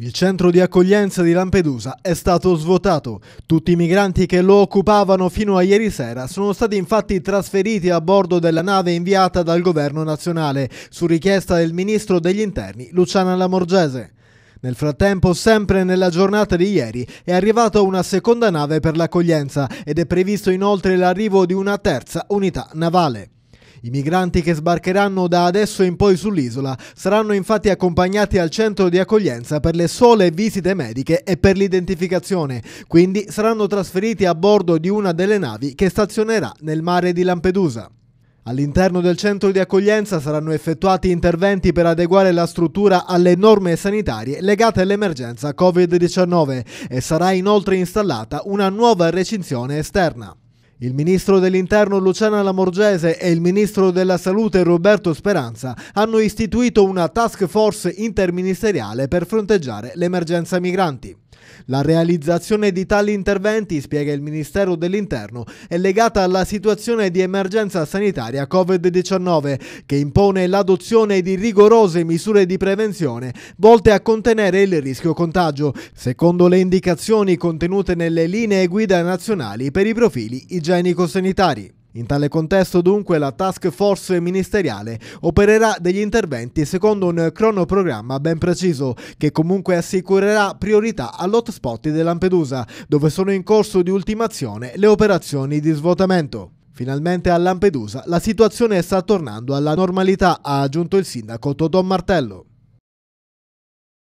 Il centro di accoglienza di Lampedusa è stato svuotato. Tutti i migranti che lo occupavano fino a ieri sera sono stati infatti trasferiti a bordo della nave inviata dal governo nazionale su richiesta del ministro degli interni Luciana Lamorgese. Nel frattempo, sempre nella giornata di ieri, è arrivata una seconda nave per l'accoglienza ed è previsto inoltre l'arrivo di una terza unità navale. I migranti che sbarcheranno da adesso in poi sull'isola saranno infatti accompagnati al centro di accoglienza per le sole visite mediche e per l'identificazione, quindi saranno trasferiti a bordo di una delle navi che stazionerà nel mare di Lampedusa. All'interno del centro di accoglienza saranno effettuati interventi per adeguare la struttura alle norme sanitarie legate all'emergenza Covid-19 e sarà inoltre installata una nuova recinzione esterna. Il ministro dell'Interno Luciana Lamorgese e il ministro della Salute Roberto Speranza hanno istituito una task force interministeriale per fronteggiare l'emergenza migranti. La realizzazione di tali interventi, spiega il Ministero dell'Interno, è legata alla situazione di emergenza sanitaria Covid-19 che impone l'adozione di rigorose misure di prevenzione volte a contenere il rischio contagio, secondo le indicazioni contenute nelle linee guida nazionali per i profili igienico-sanitari. In tale contesto dunque la task force ministeriale opererà degli interventi secondo un cronoprogramma ben preciso che comunque assicurerà priorità all'hotspot di Lampedusa dove sono in corso di ultimazione le operazioni di svuotamento. Finalmente a Lampedusa la situazione sta tornando alla normalità, ha aggiunto il sindaco Totò Martello.